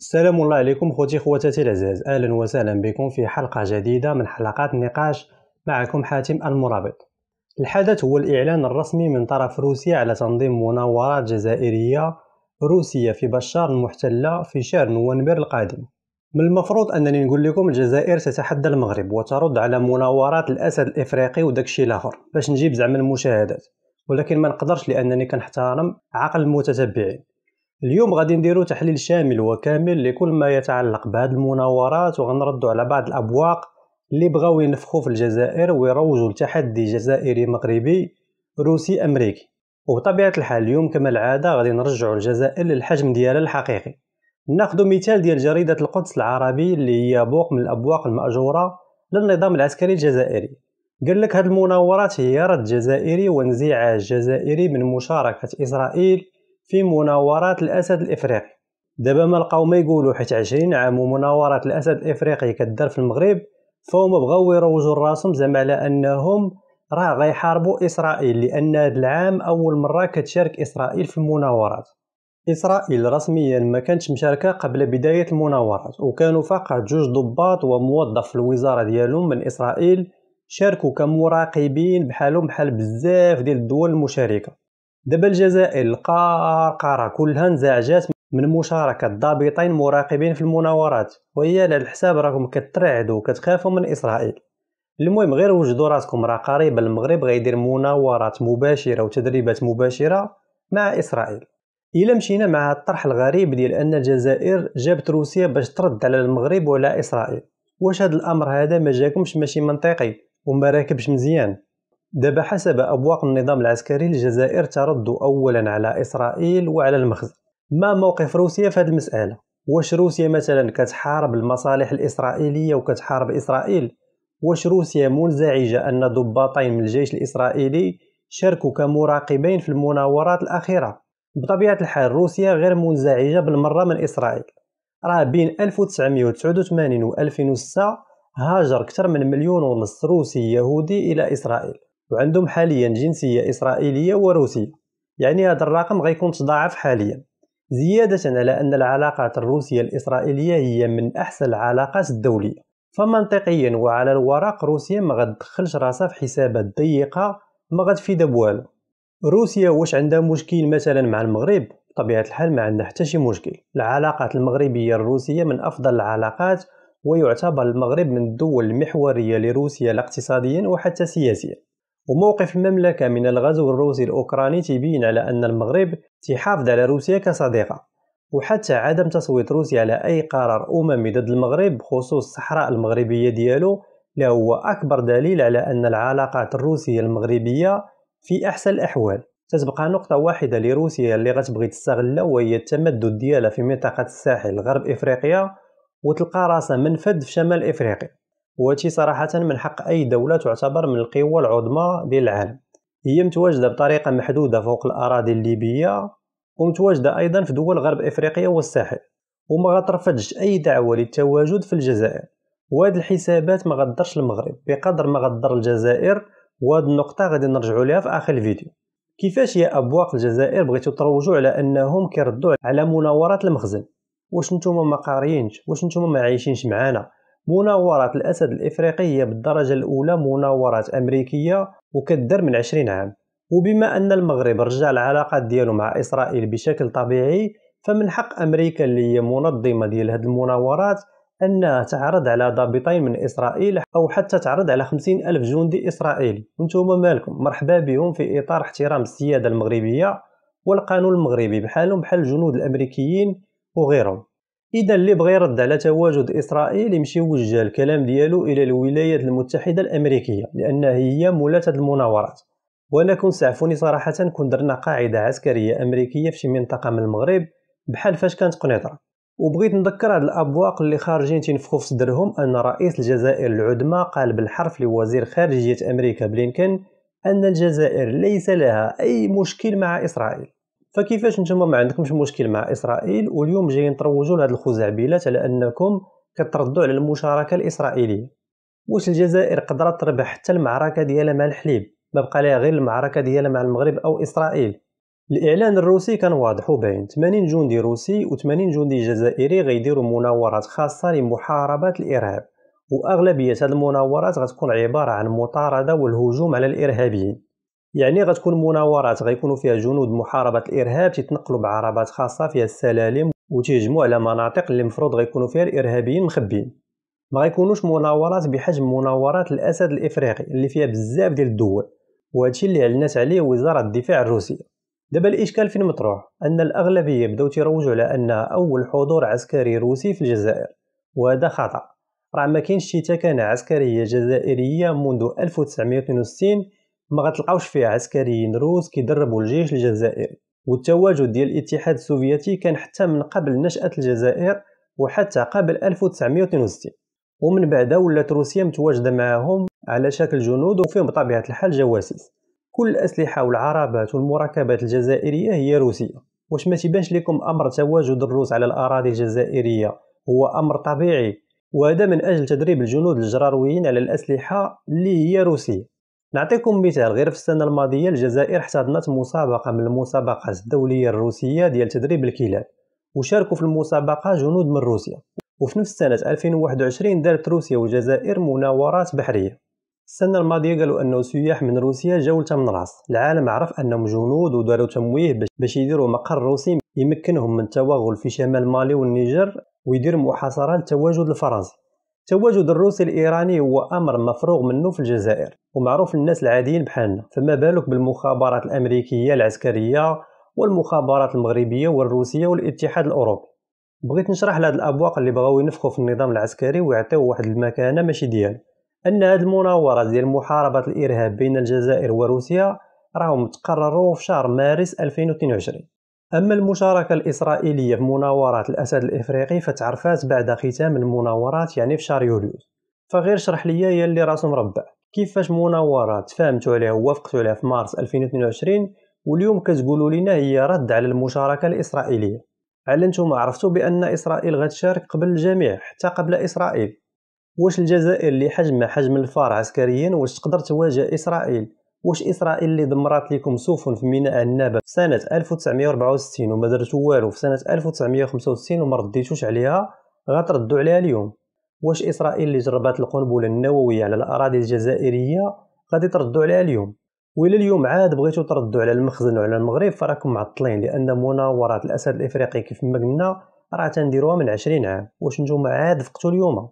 السلام الله عليكم خوتي خواتاتي العزاز اهلا وسهلا بكم في حلقه جديده من حلقات نقاش معكم حاتم المرابط الحدث هو الاعلان الرسمي من طرف روسيا على تنظيم مناورات جزائريه روسيه في بشار المحتله في شهر نوفمبر القادم من المفروض انني نقول لكم الجزائر تتحدى المغرب وترد على مناورات الاسد الافريقي وداكشي الاخر باش نجيب زعما المشاهدات ولكن ما نقدرش لانني كنحترم عقل المتتبعين اليوم غادي نديرو تحليل شامل وكامل لكل ما يتعلق بهذه المناورات وغنردو على بعض الابواق اللي بغاو ينفخوا في الجزائر ويروجوا لتحدي جزائري مغربي روسي امريكي وبطبيعه الحال اليوم كما العاده غادي نرجعوا الجزائر للحجم ديالها الحقيقي ناخذ مثال ديال جريده القدس العربي اللي هي بوق من الابواق الماجوره للنظام العسكري الجزائري قال لك هذه المناورات هي رد جزائري وانزعاج جزائري من مشاركه اسرائيل في مناورات الاسد الافريقي دابا ما لقاو ما يقولوا حيت 20 عام ومناورات الاسد الافريقي كدار في المغرب فهم بغاو يروجوا راسهم زعما على انهم راه غيحاربوا اسرائيل لان هذا العام اول مره كتشارك اسرائيل في المناورات اسرائيل رسميا ما كانتش مشاركه قبل بدايه المناورات وكانوا فقط جوج ضباط وموظف في الوزاره ديالهم من اسرائيل شاركوا كمراقبين بحالهم بحال بزاف ديال الدول المشاركه دابا الجزائر القارقرة كلها انزعجات من مشاركة ضابطين مراقبين في المناورات وهي على الحساب راكم كترعدوا وكتخافوا من إسرائيل المهم غير وجدوا راسكم راه قريبا المغرب غيدير مناورات مباشرة وتدريبات مباشرة مع إسرائيل إلا مشينا مع الطرح الغريب ديال أن الجزائر جابت روسيا باش ترد على المغرب وعلى إسرائيل واش هذا الأمر هذا ما جاكمش ماشي منطقي وما راكبش مزيان دابا حسب أبواق النظام العسكري الجزائر ترد أولا على إسرائيل وعلى المخزن ما موقف روسيا في هذه المسألة؟ واش روسيا مثلا كتحارب المصالح الإسرائيلية وكتحارب إسرائيل؟ واش روسيا منزعجة أن ضباطين من الجيش الإسرائيلي شاركوا كمراقبين في المناورات الأخيرة؟ بطبيعة الحال روسيا غير منزعجة بالمرة من إسرائيل راه بين 1989 و 2006 هاجر أكثر من مليون ونص روسي يهودي إلى إسرائيل وعندهم حاليا جنسية إسرائيلية وروسية يعني هذا الرقم غيكون تضاعف حاليا زيادة على أن العلاقات الروسية الإسرائيلية هي من أحسن العلاقات الدولية فمنطقيا وعلى الورق روسيا ما غتدخلش راسها في حسابات ضيقة ما غتفيدها بوالو روسيا واش عندها مشكل مثلا مع المغرب بطبيعة الحال ما عندها حتى شي مشكل العلاقات المغربية الروسية من أفضل العلاقات ويعتبر المغرب من الدول المحورية لروسيا لاقتصاديا اقتصاديا وحتى سياسيا وموقف المملكة من الغزو الروسي الأوكراني تبين على أن المغرب تحافظ على روسيا كصديقة وحتى عدم تصويت روسيا على أي قرار أممي ضد المغرب بخصوص الصحراء المغربية ديالو لهو أكبر دليل على أن العلاقات الروسية المغربية في أحسن الأحوال تتبقى نقطة واحدة لروسيا اللي غتبغي تستغلها وهي التمدد ديالها في منطقة الساحل غرب إفريقيا وتلقى راسها منفذ في شمال إفريقيا وهذه صراحة من حق أي دولة تعتبر من القوى العظمى للعالم هي متواجدة بطريقة محدودة فوق الأراضي الليبية ومتواجدة أيضا في دول غرب إفريقيا والساحل وما غترفضش أي دعوة للتواجد في الجزائر وهاد الحسابات ما غدرش المغرب بقدر ما غدر الجزائر وهاد النقطة غادي نرجعوا لها في آخر الفيديو كيفاش يا أبواق الجزائر بغيتو تروجوا على أنهم كيردوا على مناورات المخزن واش نتوما ما قاريينش واش نتوما ما عايشينش معانا مناورات الأسد الإفريقي هي بالدرجة الأولى مناورات أمريكية وكدر من عشرين عام وبما أن المغرب رجع العلاقات ديالو مع إسرائيل بشكل طبيعي فمن حق أمريكا اللي هي منظمة ديال هاد المناورات أنها تعرض على ضابطين من إسرائيل أو حتى تعرض على خمسين ألف جندي إسرائيلي وانتوما مالكم مرحبا بهم في إطار احترام السيادة المغربية والقانون المغربي بحالهم بحال الجنود الأمريكيين وغيرهم اذا اللي بغى يرد على تواجد اسرائيل يمشي يوجه الكلام ديالو الى الولايات المتحده الامريكيه لان هي مولات المناورات وانا سعفوني صراحه كون درنا قاعده عسكريه امريكيه في شي منطقه من المغرب بحال فاش كانت قنيطره وبغيت نذكر هاد الابواق اللي خارجين تنفخوا في صدرهم ان رئيس الجزائر العدمى قال بالحرف لوزير خارجيه امريكا بلينكن ان الجزائر ليس لها اي مشكل مع اسرائيل فكيفاش نتوما ما عندكمش مشكل مع اسرائيل واليوم جايين تروجوا لهاد الخزعبيلات على انكم كتردوا على المشاركه الاسرائيليه واش الجزائر قدرت تربح حتى المعركه ديالها مع الحليب ما بقى لها غير المعركه ديالها مع المغرب او اسرائيل الاعلان الروسي كان واضح وباين 80 جندي روسي و80 جندي جزائري غيديروا مناورات خاصه لمحاربه الارهاب واغلبيه هاد المناورات غتكون عباره عن مطارده والهجوم على الارهابيين يعني غتكون مناورات غيكونوا فيها جنود محاربه الارهاب تيتنقلوا بعربات خاصه فيها السلالم وتهجموا على مناطق اللي المفروض غيكونوا فيها الارهابيين مخبيين ما غيكونوش مناورات بحجم مناورات الاسد الافريقي اللي فيها بزاف ديال الدول وهادشي اللي علنت عليه وزاره الدفاع الروسيه دابا الاشكال فين مطروح ان الاغلبيه بداو تيروجوا على انها اول حضور عسكري روسي في الجزائر وهذا خطا راه ما كاينش شي تكانه عسكريه جزائريه منذ 1962 ما غتلقاوش فيها عسكريين روس كيدربوا الجيش الجزائري والتواجد ديال الاتحاد السوفيتي كان حتى من قبل نشأة الجزائر وحتى قبل 1962 ومن بعد ولات روسيا متواجدة معاهم على شكل جنود وفيهم بطبيعة الحال جواسيس كل الأسلحة والعربات والمركبات الجزائرية هي روسية واش ما تيبانش لكم أمر تواجد الروس على الأراضي الجزائرية هو أمر طبيعي وهذا من أجل تدريب الجنود الجرارويين على الأسلحة اللي هي روسية نعطيكم مثال غير في السنه الماضيه الجزائر احتضنت مسابقه من المسابقات الدوليه الروسيه ديال تدريب الكلاب وشاركوا في المسابقه جنود من روسيا وفي نفس سنه 2021 دارت روسيا والجزائر مناورات بحريه السنه الماضيه قالوا انه سياح من روسيا جاو لتمن راس العالم عرف انهم جنود وداروا تمويه باش يديروا مقر روسي يمكنهم من التوغل في شمال مالي والنيجر ويدير محاصره للتواجد الفرنسي تواجد الروسي الإيراني هو أمر مفروغ منه في الجزائر ومعروف للناس العاديين بحالنا فما بالك بالمخابرات الأمريكية العسكرية والمخابرات المغربية والروسية والاتحاد الأوروبي بغيت نشرح لهاد الأبواق اللي بغاو ينفخوا في النظام العسكري ويعطيو واحد المكانة ماشي ديالو أن هاد المناورات ديال محاربة الإرهاب بين الجزائر وروسيا راهم تقرروا في شهر مارس 2022 أما المشاركة الإسرائيلية في مناورات الأسد الإفريقي فتعرفات بعد ختام المناورات يعني في شهر يوليو فغير شرح ليا هي اللي راسو مربع كيفاش مناورات تفاهمتو عليها ووافقتوا عليها في مارس 2022 واليوم كتقولوا لنا هي رد على المشاركة الإسرائيلية على نتوما عرفتوا بأن إسرائيل غتشارك قبل الجميع حتى قبل إسرائيل واش الجزائر اللي حجمها حجم الفار عسكريا واش تقدر تواجه إسرائيل واش اسرائيل اللي دمرات لكم سفن في ميناء عنابه في سنه 1964 وما درتو والو في سنه 1965 وما رديتوش عليها غتردوا عليها اليوم واش اسرائيل اللي جربات القنبله النوويه على الاراضي الجزائريه غادي تردوا عليها اليوم وإلى اليوم عاد بغيتو تردوا على المخزن وعلى المغرب فراكم معطلين لان مناورات الاسد الافريقي كيف ما قلنا راه تنديروها من 20 عام واش نتوما عاد فقتو اليوم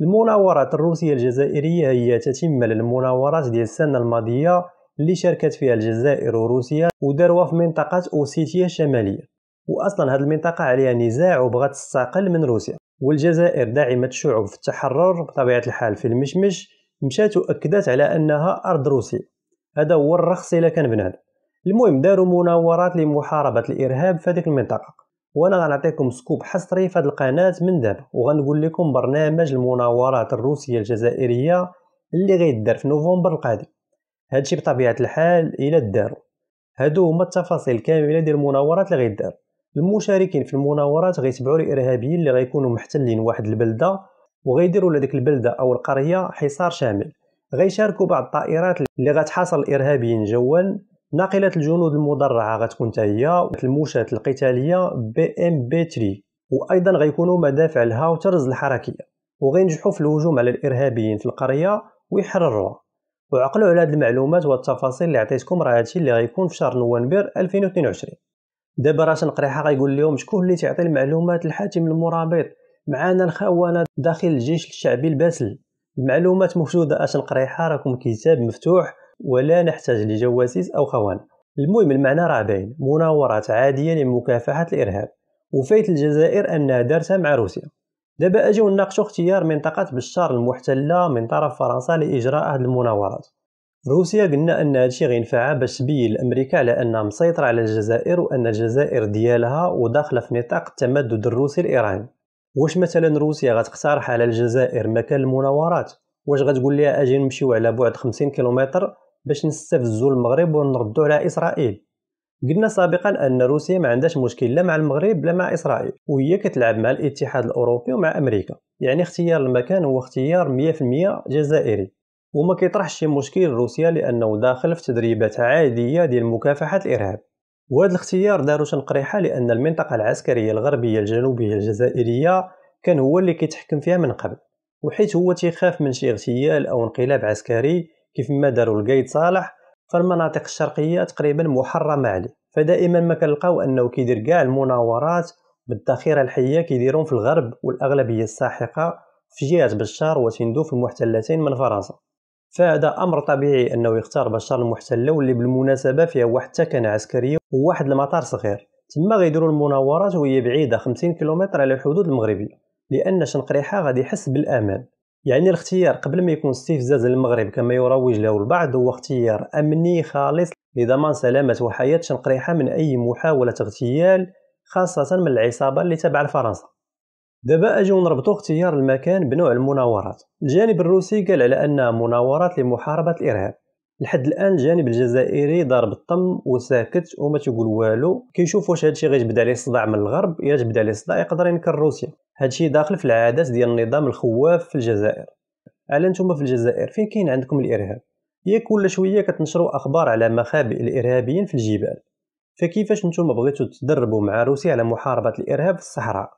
المناورات الروسية الجزائرية هي تتمة للمناورات ديال السنة الماضية اللي شاركت فيها الجزائر وروسيا وداروها في منطقة أوسيتيا الشمالية وأصلا هذه المنطقة عليها نزاع وبغات تستقل من روسيا والجزائر داعمة الشعوب في التحرر بطبيعة الحال في المشمش مشات وأكدت على أنها أرض روسية هذا هو الرخص إلا كان بنادم المهم داروا مناورات لمحاربة الإرهاب في هذه المنطقة وانا غنعطيكم سكوب حصري في هذه القناه من دابا وغنقول لكم برنامج المناورات الروسيه الجزائريه اللي غيدار في نوفمبر القادم هادشي بطبيعه الحال الى دارو هادو هما التفاصيل كامله ديال المناورات اللي غيدار المشاركين في المناورات غيتبعوا الارهابيين اللي غيكونوا محتلين واحد البلده وغيديروا لديك البلده او القريه حصار شامل غيشاركوا بعض الطائرات اللي غتحاصر الارهابيين جوا ناقلة الجنود المدرعة غتكون حتى هي الموشاة القتالية بي ام بي 3 وايضا غيكونوا مدافع الهاوترز الحركية وغينجحوا في الهجوم على الارهابيين في القرية ويحرروها وعقلوا على هاد المعلومات والتفاصيل اللي عطيتكم راه هادشي اللي غيكون في شهر نوفمبر 2022 دابا راه تنقريحه غيقول لهم شكون اللي تعطي المعلومات الحاتم المرابط معانا الخونه داخل الجيش الشعبي الباسل المعلومات موجوده اش نقريحه راكم كتاب مفتوح ولا نحتاج لجواسيس أو خوان المهم المعنى راه باين مناورات عادية لمكافحة الإرهاب وفايت الجزائر أنها دارتها مع روسيا دابا أجيو نناقشوا اختيار منطقة بشار المحتلة من طرف فرنسا لإجراء هاد المناورات روسيا قلنا أن هادشي غينفعها باش تبين لأمريكا على أنها مسيطرة على الجزائر وأن الجزائر ديالها وداخلة في نطاق التمدد الروسي الإيراني واش مثلا روسيا غتقترح على الجزائر مكان المناورات واش غتقول لها اجي نمشيو على بعد 50 كيلومتر باش نستفزوا المغرب ونردو على اسرائيل قلنا سابقا ان روسيا ما عندهاش مشكل لا مع المغرب لا مع اسرائيل وهي كتلعب مع الاتحاد الاوروبي ومع امريكا يعني اختيار المكان هو اختيار 100% جزائري وما كيطرحش شي مشكل روسيا لانه داخل في تدريبات عاديه ديال مكافحه الارهاب وهذا الاختيار دارو تنقريحه لان المنطقه العسكريه الغربيه الجنوبيه الجزائريه كان هو اللي كيتحكم فيها من قبل وحيت هو تيخاف من شي اغتيال او انقلاب عسكري كيف ما داروا القايد صالح فالمناطق الشرقيه تقريبا محرمه عليه فدائما ما كنلقاو انه كيدير كاع المناورات بالذخيره الحيه كيديرهم في الغرب والاغلبيه الساحقه في جهه بشار وتندو في المحتلتين من فرنسا فهذا امر طبيعي انه يختار بشار المحتله واللي بالمناسبه فيها واحد تكنه عسكريه وواحد المطار صغير تما غيديروا المناورات وهي بعيده 50 كيلومتر على الحدود المغربيه لان شنقريحه غادي يحس بالامان يعني الاختيار قبل ما يكون استفزاز للمغرب كما يروج له البعض هو اختيار أمني خالص لضمان سلامة وحياة شنقريحة من أي محاولة اغتيال خاصة من العصابة اللي تابعة لفرنسا دابا اجيو نربطو اختيار المكان بنوع المناورات الجانب الروسي قال على انها مناورات لمحاربه الارهاب لحد الان الجانب الجزائري ضارب الطم وساكت وما تيقول والو كيشوف واش هادشي غيجبد عليه صداع من الغرب الا جبد عليه صداع يقدر ينكر روسيا هادشي داخل في العادات ديال النظام الخواف في الجزائر الا نتوما في الجزائر فين كاين عندكم الارهاب يا كل شويه كتنشروا اخبار على مخابئ الارهابيين في الجبال فكيفاش نتوما بغيتو تدربوا مع روسيا على محاربه الارهاب في الصحراء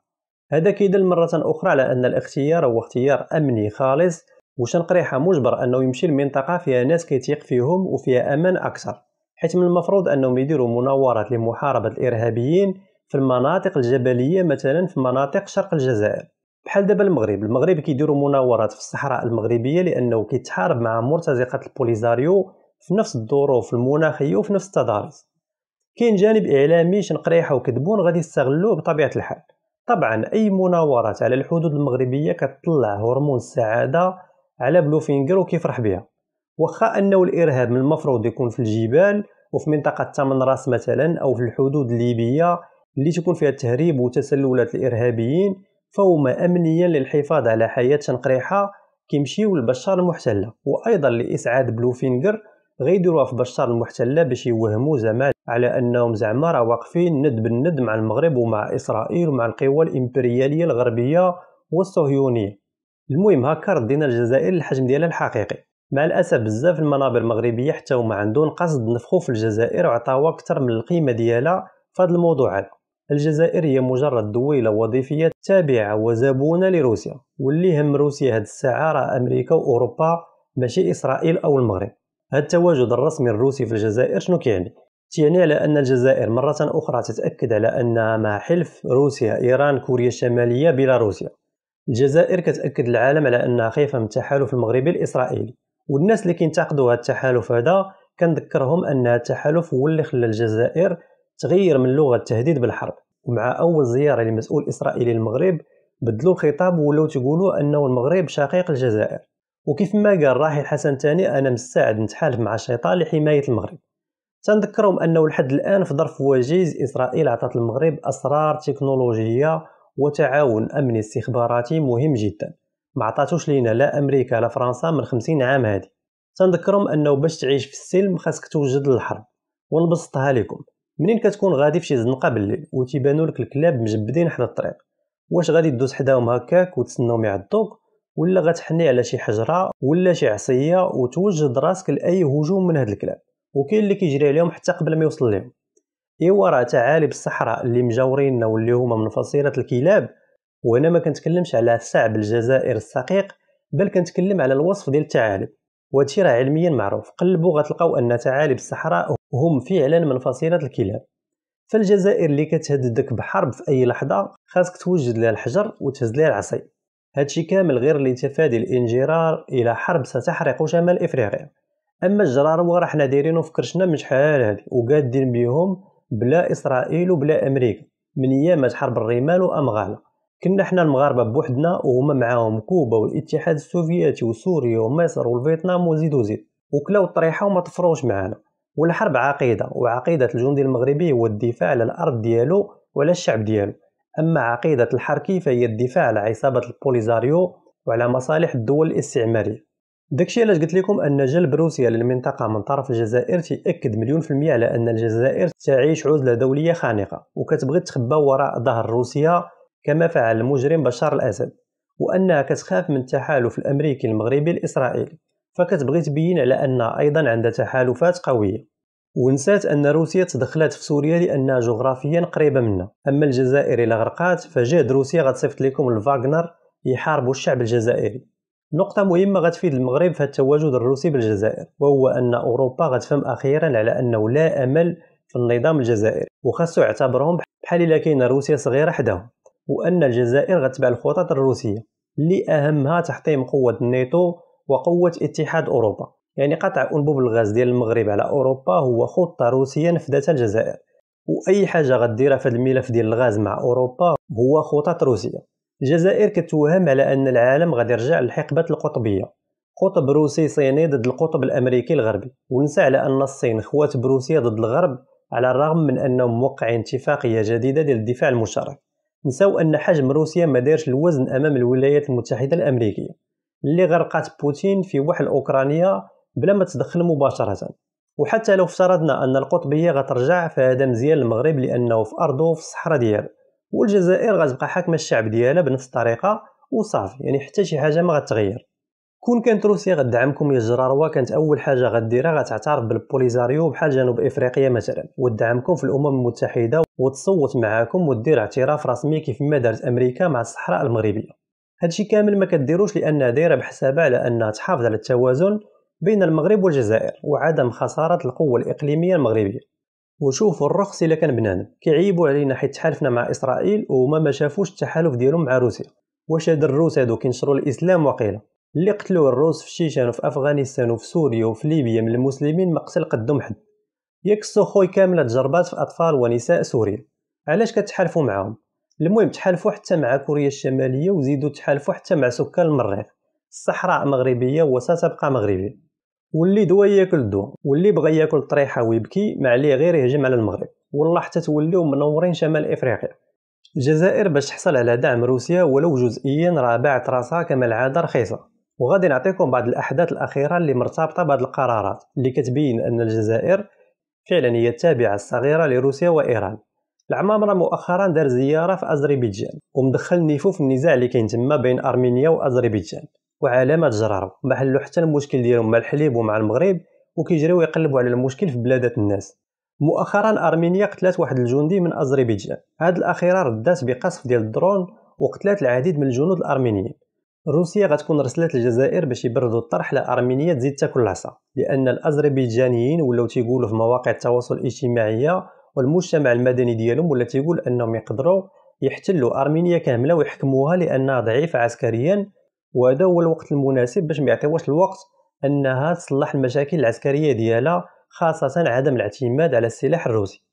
هذا كيدل مره اخرى على ان الاختيار هو اختيار امني خالص وش قريحه مجبر أنه يمشي لمنطقة فيها ناس كيتيق فيهم وفيها أمان أكثر حيت من المفروض أنهم يديروا مناورات لمحاربة الإرهابيين في المناطق الجبلية مثلا في مناطق شرق الجزائر بحال دابا المغرب المغرب كيديروا مناورات في الصحراء المغربية لأنه كيتحارب مع مرتزقة البوليزاريو في نفس الظروف المناخية وفي نفس التضاريس كاين جانب إعلامي شنقريحة وكذبون غادي يستغلوه بطبيعة الحال طبعا أي مناورات على الحدود المغربية كتطلع هرمون السعادة على بلوفينغر وكيفرح بها واخا انه الارهاب من المفروض يكون في الجبال وفي منطقه تمن راس مثلا او في الحدود الليبيه اللي تكون فيها التهريب وتسللات الارهابيين فهما امنيا للحفاظ على حياه شنقريحه كيمشيو لبشار المحتله وايضا لاسعاد بلوفينغر غيديروها في بشار المحتله باش يوهموا زعما على انهم زعما راه واقفين ند بالند مع المغرب ومع اسرائيل ومع القوى الامبرياليه الغربيه والصهيونيه المهم هكا ردينا الجزائر للحجم ديالها الحقيقي مع الاسف بزاف المنابر المغربيه حتى هما عندهم قصد نفخو في الجزائر وعطاوها اكثر من القيمه ديالها في هذا الموضوع هذا الجزائر هي مجرد دويله وظيفيه تابعه وزبونه لروسيا واللي هم روسيا هاد الساعه راه امريكا واوروبا ماشي اسرائيل او المغرب هاد التواجد الرسمي الروسي في الجزائر شنو كيعني يعني على ان الجزائر مره اخرى تتاكد على انها مع حلف روسيا ايران كوريا الشماليه بيلاروسيا الجزائر كتأكد العالم على أنها خايفة من التحالف المغربي الإسرائيلي والناس اللي كينتقدوا هذا التحالف هذا كنذكرهم أن هذا التحالف هو اللي خلى الجزائر تغير من لغة التهديد بالحرب ومع أول زيارة لمسؤول إسرائيلي للمغرب بدلوا الخطاب ولاو تقولوا أنه المغرب شقيق الجزائر وكيف ما قال راحل حسن تاني أنا مستعد نتحالف مع الشيطان لحماية المغرب تنذكرهم أنه لحد الآن في ظرف وجيز إسرائيل عطات المغرب أسرار تكنولوجية وتعاون أمني استخباراتي مهم جدا ما عطاتوش لينا لا أمريكا لا فرنسا من خمسين عام هادي تنذكرهم أنه باش تعيش في السلم خاصك توجد الحرب ونبسطها لكم منين كتكون غادي في شي زنقه بالليل وتيبانوا لك الكلاب مجبدين حدا الطريق واش غادي دوز حداهم هكاك وتسناهم يعضوك ولا غتحني على شي حجره ولا شي عصيه وتوجد راسك لاي هجوم من هاد الكلاب وكاين اللي كيجري عليهم حتى قبل ما يوصل لهم ايوا راه تعالب الصحراء اللي مجاورين واللي هما من فصيله الكلاب وانا ما كنتكلمش على الثعب الجزائر الصقيق بل كنتكلم على الوصف ديال الثعالب وهادشي راه علميا معروف قلبوا غتلقاو ان ثعالب الصحراء هم فعلا من فصيله الكلاب فالجزائر اللي كتهددك بحرب في اي لحظه خاصك توجد لها الحجر وتهز لها العصي هادشي كامل غير لتفادي الانجرار الى حرب ستحرق شمال افريقيا اما الجرار راه حنا دايرينو في كرشنا من شحال هادي وقادين بيهم بلا اسرائيل وبلا امريكا من ايامات حرب الرمال وامغاله كنا حنا المغاربه بوحدنا وهما معاهم كوبا والاتحاد السوفيتي وسوريا ومصر والفيتنام وزيد وزيد وكلاو الطريحه وما تفروش معانا والحرب عقيده وعقيده الجندي المغربي هو الدفاع على الارض ديالو وعلى الشعب ديالو اما عقيده الحركي فهي الدفاع على عصابه البوليزاريو وعلى مصالح الدول الاستعماريه داكشي علاش قلت لكم ان جلب روسيا للمنطقه من طرف الجزائر تيأكد مليون في المية على ان الجزائر تعيش عزله دوليه خانقه وكتبغي تخبى وراء ظهر روسيا كما فعل المجرم بشار الاسد وانها كتخاف من التحالف الامريكي المغربي الاسرائيلي فكتبغي تبين على ان ايضا عندها تحالفات قويه ونسات ان روسيا تدخلت في سوريا لانها جغرافيا قريبه منا اما الجزائر الى غرقات فجهد روسيا غتصيفط لكم الفاغنر يحاربوا الشعب الجزائري نقطة مهمة غتفيد المغرب في التواجد الروسي بالجزائر وهو أن أوروبا غتفهم أخيرا على أنه لا أمل في النظام الجزائري وخاصو يعتبرهم بحال إلا كاين روسيا صغيرة حداهم وأن الجزائر غتبع الخطط الروسية اللي أهمها تحطيم قوة الناتو وقوة اتحاد أوروبا يعني قطع أنبوب الغاز ديال المغرب على أوروبا هو خطة روسية نفذتها الجزائر وأي حاجة غديرها في الملف ديال الغاز مع أوروبا هو خطط روسية الجزائر كتوهم على ان العالم غادي يرجع للحقبه القطبيه قطب روسي صيني ضد القطب الامريكي الغربي ونسى على ان الصين خوات بروسيا ضد الغرب على الرغم من انهم موقعين اتفاقيه جديده ديال الدفاع المشترك نساو ان حجم روسيا ما دارش الوزن امام الولايات المتحده الامريكيه اللي غرقات بوتين في وحل اوكرانيا بلا ما تدخل مباشره وحتى لو افترضنا ان القطبيه غترجع فهذا مزيان للمغرب لانه في ارضه في الصحراء ديالو والجزائر غتبقى حاكمه الشعب ديالها بنفس الطريقه وصافي يعني حتى شي حاجه ما غتغير كون كانت روسيا غدعمكم يا جراروا كانت اول حاجه غديرها غتعترف بالبوليزاريو بحال جنوب افريقيا مثلا ودعمكم في الامم المتحده وتصوت معاكم ودير اعتراف رسمي كيف ما دارت امريكا مع الصحراء المغربيه هادشي كامل ما كديروش لانها دايره بحسابها على انها تحافظ على التوازن بين المغرب والجزائر وعدم خساره القوه الاقليميه المغربيه وشوفوا الرخص اللي كان بنانا كيعيبوا علينا حيت تحالفنا مع اسرائيل وهما ما شافوش التحالف ديالهم مع روسيا واش هاد الروس هادو كينشروا الاسلام وقيله اللي قتلوه الروس في الشيشان وفي افغانستان وفي سوريا وفي ليبيا من المسلمين ما قتل قدهم حد ياك السخوي كامله تجربات في اطفال ونساء سوريا علاش كتحالفوا معاهم المهم تحالفوا حتى مع كوريا الشماليه وزيدوا تحالفوا حتى مع سكان المريخ الصحراء مغربيه وستبقى مغربيه واللي دوا ياكل الدواء واللي بغى ياكل طريحه ويبكي ما عليه غير يهجم على المغرب والله حتى توليو منورين شمال افريقيا الجزائر باش تحصل على دعم روسيا ولو جزئيا راه باعت راسها كما العاده رخيصه وغادي نعطيكم بعض الاحداث الاخيره اللي مرتبطه بهاد القرارات اللي كتبين ان الجزائر فعلا هي التابعه الصغيره لروسيا وايران العمامرة مؤخرا دار زيارة في أذربيجان ومدخل نيفو في النزاع اللي كاين تما بين أرمينيا وأذربيجان وعلامات زرارة ما حلو حتى المشكل ديالهم مع الحليب ومع المغرب وكيجريو يقلبوا على المشكل في بلادات الناس مؤخرا ارمينيا قتلت واحد الجندي من اذربيجان هاد الاخيره ردات بقصف ديال الدرون وقتلات العديد من الجنود الارمينيين روسيا غتكون رسلت الجزائر باش يبردوا الطرح لارمينيا تزيد تاكل العصا لان الاذربيجانيين ولاو تيقولوا في مواقع التواصل الاجتماعي والمجتمع المدني ديالهم ولا تيقول انهم يقدروا يحتلوا ارمينيا كامله ويحكموها لانها ضعيفه عسكريا وهذا هو الوقت المناسب باش ما يعطيوش الوقت انها تصلح المشاكل العسكريه ديالها خاصه عدم الاعتماد على السلاح الروسي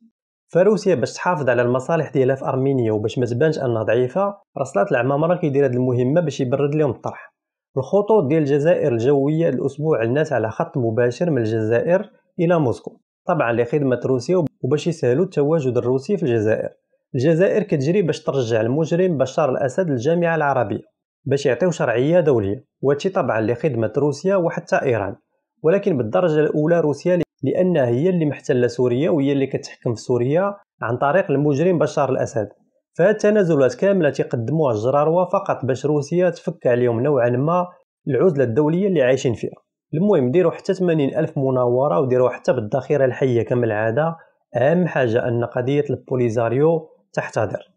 فروسيا باش تحافظ على المصالح ديالها في ارمينيا وباش ما تبانش انها ضعيفه راسلات العمامره كيدير هذه المهمه باش يبرد لهم الطرح الخطوط ديال الجزائر الجويه الاسبوع الناس على خط مباشر من الجزائر الى موسكو طبعا لخدمه روسيا وباش يسهلوا التواجد الروسي في الجزائر الجزائر كتجري باش ترجع المجرم بشار الاسد للجامعه العربيه باش يعطيو شرعيه دوليه وهادشي طبعا لخدمه روسيا وحتى ايران ولكن بالدرجه الاولى روسيا لانها هي اللي محتله سوريا وهي اللي كتحكم في سوريا عن طريق المجرم بشار الاسد فهاد التنازلات كامله تيقدموها الجراروه فقط باش روسيا تفك عليهم نوعا ما العزله الدوليه اللي عايشين فيها المهم ديروا حتى 80 ألف مناورة وديروا حتى بالذخيرة الحية كما العادة أهم حاجة أن قضية البوليزاريو تحتضر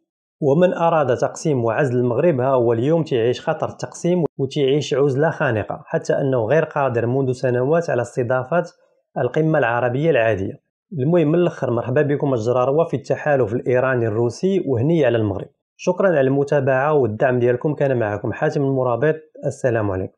ومن أراد تقسيم وعزل المغرب ها هو اليوم تعيش خطر التقسيم وتعيش عزلة خانقة حتى أنه غير قادر منذ سنوات على استضافة القمة العربية العادية المهم من الاخر مرحبا بكم الجراروه في التحالف الايراني الروسي وهني على المغرب شكرا على المتابعه والدعم ديالكم كان معكم حاتم المرابط السلام عليكم